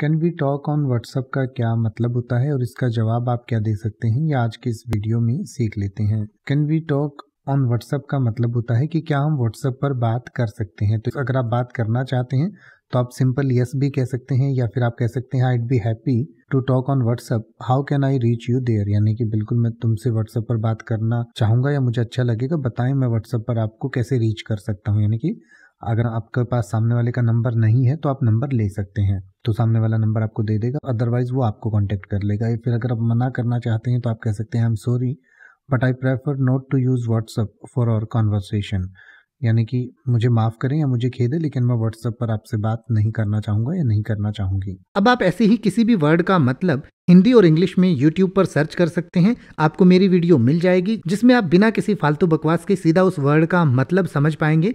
can we talk on WhatsApp का क्या मतलब होता है और इसका जवाब आप क्या दे सकते हैं ये आज के इस वीडियो में सीख लेते हैं can we talk on WhatsApp का मतलब होता है कि क्या हम व्हाट्सअप पर बात कर सकते हैं तो अगर आप बात करना चाहते हैं तो आप सिंपल यस भी कह सकते हैं या फिर आप कह सकते हैं I be happy to talk on WhatsApp how can I reach you there यानी कि बिल्कुल मैं तुमसे व्हाट्सअप पर बात करना चाहूंगा या मुझे अच्छा लगेगा बताएं मैं व्हाट्सअप पर आपको कैसे रीच कर सकता हूँ यानी कि अगर आपके पास सामने वाले का नंबर नहीं है तो आप नंबर ले सकते हैं तो सामने वाला नंबर आपको दे देगा अदरवाइज़ वो आपको कॉन्टेक्ट कर लेगा या फिर अगर आप मना करना चाहते हैं तो आप कह सकते हैं I am sorry but I prefer not to use WhatsApp for our conversation यानी कि मुझे माफ़ करें या मुझे खेद है लेकिन मैं व्हाट्सएप पर आपसे बात नहीं करना चाहूँगा या नहीं करना चाहूँगी अब आप ऐसे ही किसी भी वर्ड का मतलब हिंदी और इंग्लिश में यूट्यूब पर सर्च कर सकते हैं आपको मेरी वीडियो मिल जाएगी जिसमें आप बिना किसी फालतू बकवास के सीधा उस वर्ड का मतलब समझ पाएंगे